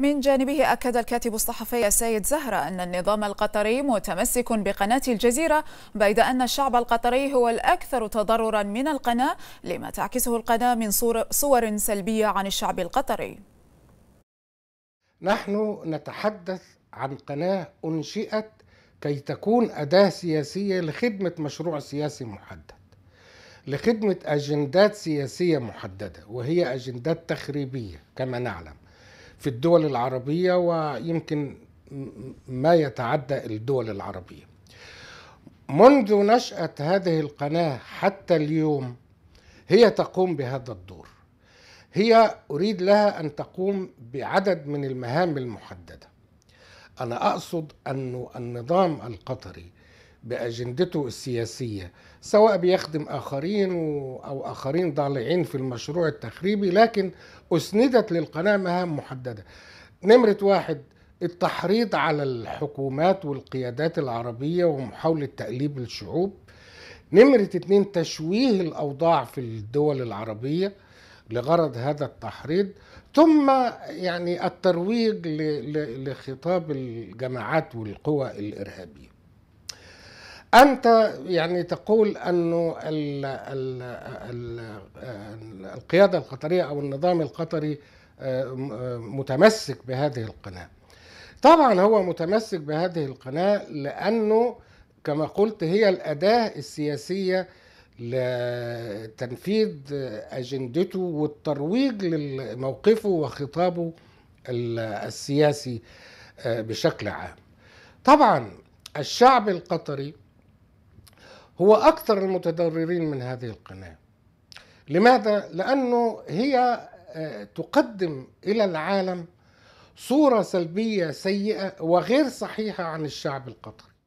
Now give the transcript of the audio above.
من جانبه أكد الكاتب الصحفي السيد زهرة أن النظام القطري متمسك بقناة الجزيرة بيد أن الشعب القطري هو الأكثر تضررا من القناة لما تعكسه القناة من صور سلبية عن الشعب القطري نحن نتحدث عن قناة أنشئت كي تكون أداة سياسية لخدمة مشروع سياسي محدد لخدمة أجندات سياسية محددة وهي أجندات تخريبية كما نعلم في الدول العربية ويمكن ما يتعدى الدول العربية منذ نشأة هذه القناة حتى اليوم هي تقوم بهذا الدور هي أريد لها أن تقوم بعدد من المهام المحددة أنا أقصد أن النظام القطري باجندته السياسيه سواء بيخدم اخرين او اخرين ضالعين في المشروع التخريبي لكن اسندت للقناه مهام محدده نمره واحد التحريض على الحكومات والقيادات العربيه ومحاوله تأليب الشعوب نمرة اثنين تشويه الأوضاع في الدول العربية لغرض هذا التحريض ثم يعني الترويج لخطاب الجماعات والقوى الإرهابية انت يعني تقول انه القياده القطريه او النظام القطري آه، متمسك بهذه القناه طبعا هو متمسك بهذه القناه لانه كما قلت هي الاداه السياسيه لتنفيذ اجندته والترويج لموقفه وخطابه السياسي آه، بشكل عام طبعا الشعب القطري هو أكثر المتضررين من هذه القناة لماذا؟ لأنه هي آه، تقدم إلى العالم صورة سلبية سيئة وغير صحيحة عن الشعب القطري